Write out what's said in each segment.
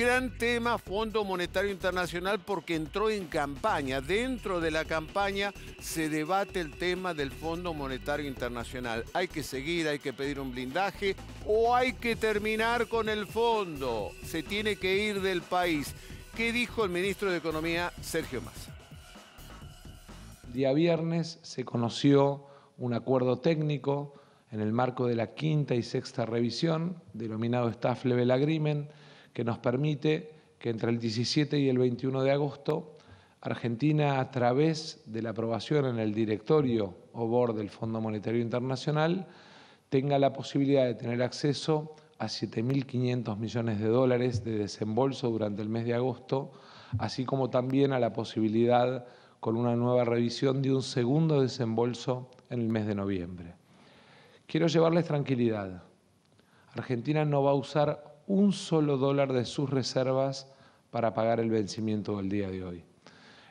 gran tema Fondo Monetario Internacional porque entró en campaña. Dentro de la campaña se debate el tema del Fondo Monetario Internacional. Hay que seguir, hay que pedir un blindaje o hay que terminar con el fondo. Se tiene que ir del país. ¿Qué dijo el ministro de Economía Sergio Massa? día viernes se conoció un acuerdo técnico en el marco de la quinta y sexta revisión, denominado Staff Level Agreement, que nos permite que entre el 17 y el 21 de agosto Argentina, a través de la aprobación en el directorio o board del Fondo Monetario Internacional, tenga la posibilidad de tener acceso a 7.500 millones de dólares de desembolso durante el mes de agosto, así como también a la posibilidad con una nueva revisión de un segundo desembolso en el mes de noviembre. Quiero llevarles tranquilidad. Argentina no va a usar un solo dólar de sus reservas para pagar el vencimiento del día de hoy.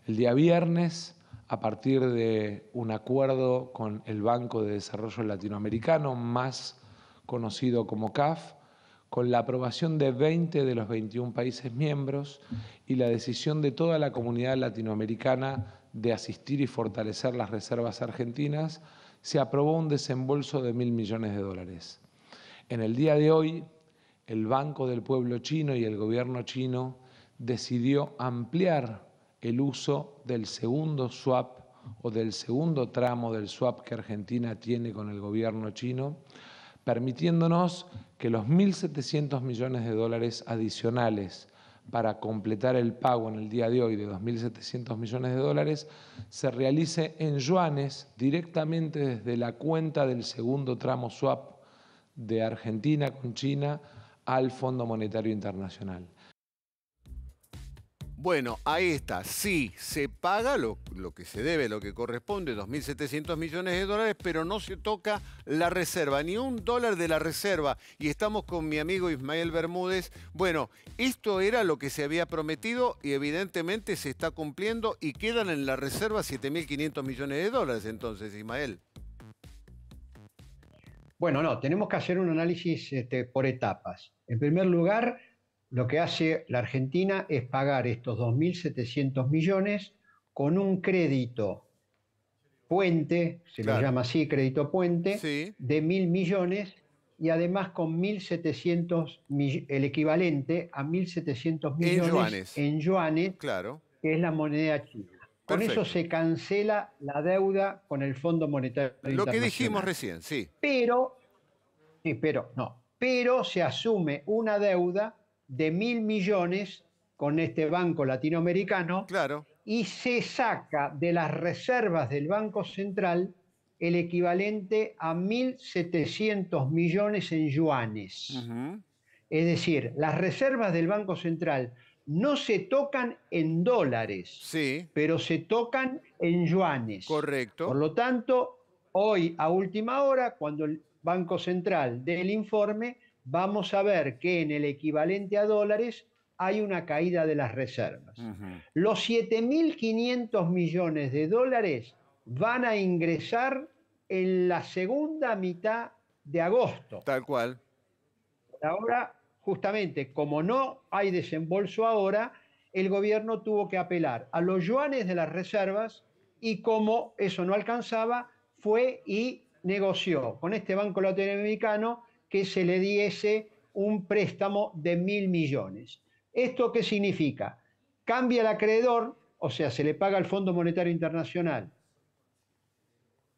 El día viernes, a partir de un acuerdo con el Banco de Desarrollo Latinoamericano, más conocido como CAF, con la aprobación de 20 de los 21 países miembros y la decisión de toda la comunidad latinoamericana de asistir y fortalecer las reservas argentinas, se aprobó un desembolso de mil millones de dólares. En el día de hoy, el Banco del Pueblo Chino y el gobierno chino decidió ampliar el uso del segundo swap o del segundo tramo del swap que Argentina tiene con el gobierno chino, permitiéndonos que los 1.700 millones de dólares adicionales para completar el pago en el día de hoy de 2.700 millones de dólares se realice en yuanes directamente desde la cuenta del segundo tramo swap de Argentina con China al Fondo Monetario Internacional. Bueno, ahí está. Sí, se paga lo, lo, que se debe, lo que corresponde, 2.700 millones de dólares, pero no se toca la reserva, ni un dólar de la reserva. Y estamos con mi amigo Ismael Bermúdez. Bueno, esto era lo que se había prometido y evidentemente se está cumpliendo y quedan en la reserva 7.500 millones de dólares entonces, Ismael. Bueno, no, tenemos que hacer un análisis este, por etapas. En primer lugar, lo que hace la Argentina es pagar estos 2.700 millones con un crédito puente, se lo llama así, crédito puente, de 1.000 millones y además con 1.700, el equivalente a 1.700 millones en yuanes, claro. que es la moneda china. Con eso se cancela la deuda con el Fondo Monetario Lo que dijimos recién, sí. Pero, no, pero se asume una deuda de mil millones con este banco latinoamericano. Claro. Y se saca de las reservas del Banco Central el equivalente a 1.700 millones en yuanes. Es decir, las reservas del Banco Central no se tocan en dólares, sí. pero se tocan en yuanes. Correcto. Por lo tanto, hoy a última hora, cuando el Banco Central dé el informe, vamos a ver que en el equivalente a dólares hay una caída de las reservas. Los 7.500 millones de dólares van a ingresar en la segunda mitad de agosto. Tal cual. Ahora justamente como no hay desembolso ahora, el gobierno tuvo que apelar a los yuanes de las reservas y como eso no alcanzaba, fue y negoció con este Banco Latinoamericano que se le diese un préstamo de mil millones. ¿Esto qué significa? Cambia el acreedor, o sea, se le paga al Fondo Monetario Internacional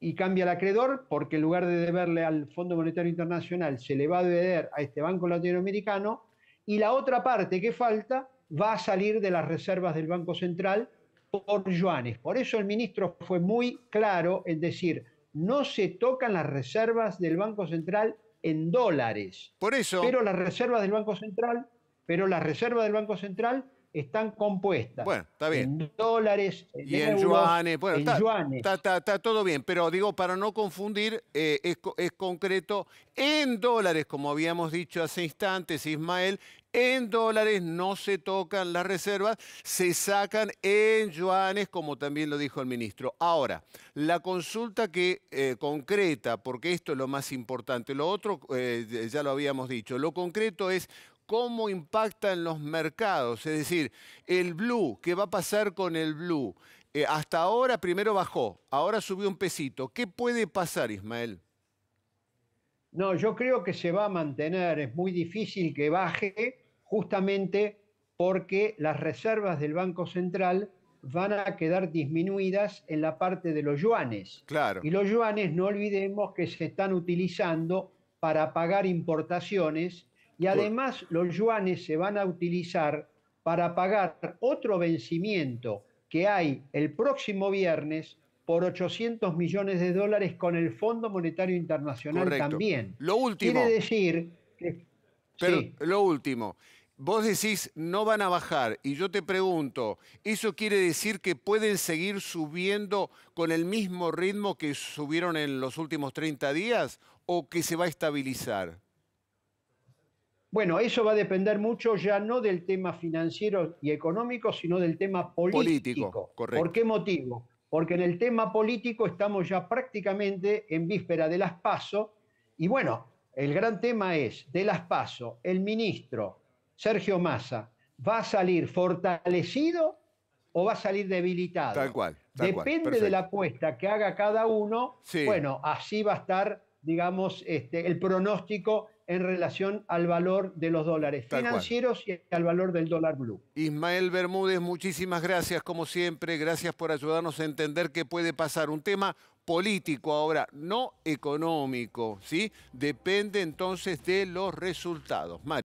y cambia el acreedor porque en lugar de deberle al Fondo Monetario Internacional se le va a deber a este banco latinoamericano y la otra parte que falta va a salir de las reservas del Banco Central por yuanes. Por eso el ministro fue muy claro en decir, no se tocan las reservas del Banco Central en dólares. Por eso. Pero las reservas del Banco Central, pero las reservas del Banco Central están compuestas. Bueno, está bien. En dólares, en y en yuanes. Bueno, está, Está, todo bien, pero digo, para no confundir, eh, es, concreto en dólares, como habíamos dicho hace instantes, Ismael. En dólares no se tocan las reservas, se sacan en yuanes, como también lo dijo el ministro. Ahora, la consulta que eh, concreta, porque esto es lo más importante, lo otro eh, ya lo habíamos dicho, lo concreto es cómo impactan los mercados. Es decir, el blue, ¿qué va a pasar con el blue? Eh, hasta ahora primero bajó, ahora subió un pesito. ¿Qué puede pasar, Ismael? No, yo creo que se va a mantener. Es muy difícil que baje justamente porque las reservas del Banco Central van a quedar disminuidas en la parte de los yuanes. Claro. Y los yuanes, no olvidemos que se están utilizando para pagar importaciones y además los yuanes se van a utilizar para pagar otro vencimiento que hay el próximo viernes por 800 millones de dólares con el Fondo Monetario Internacional también. Lo último. Quiere decir Pero lo último. Vos decís no van a bajar y yo te pregunto, ¿eso quiere decir que pueden seguir subiendo con el mismo ritmo que subieron en los últimos 30 días o que se va a estabilizar? Bueno, eso va a depender mucho ya no del tema financiero y económico, sino del tema político. ¿Por qué motivo? Porque en el tema político estamos ya prácticamente en víspera de las PASO y bueno, el gran tema es, de las PASO, el ministro Sergio Massa, ¿va a salir fortalecido o va a salir debilitado? Tal cual. Depende de la apuesta que haga cada uno. Bueno, así va a estar digamos, este, el pronóstico en relación al valor de los dólares financieros y al valor del dólar blue. Ismael Bermúdez, muchísimas gracias como siempre, gracias por ayudarnos a entender qué puede pasar. Un tema político ahora, no económico, ¿sí? Depende entonces de los resultados.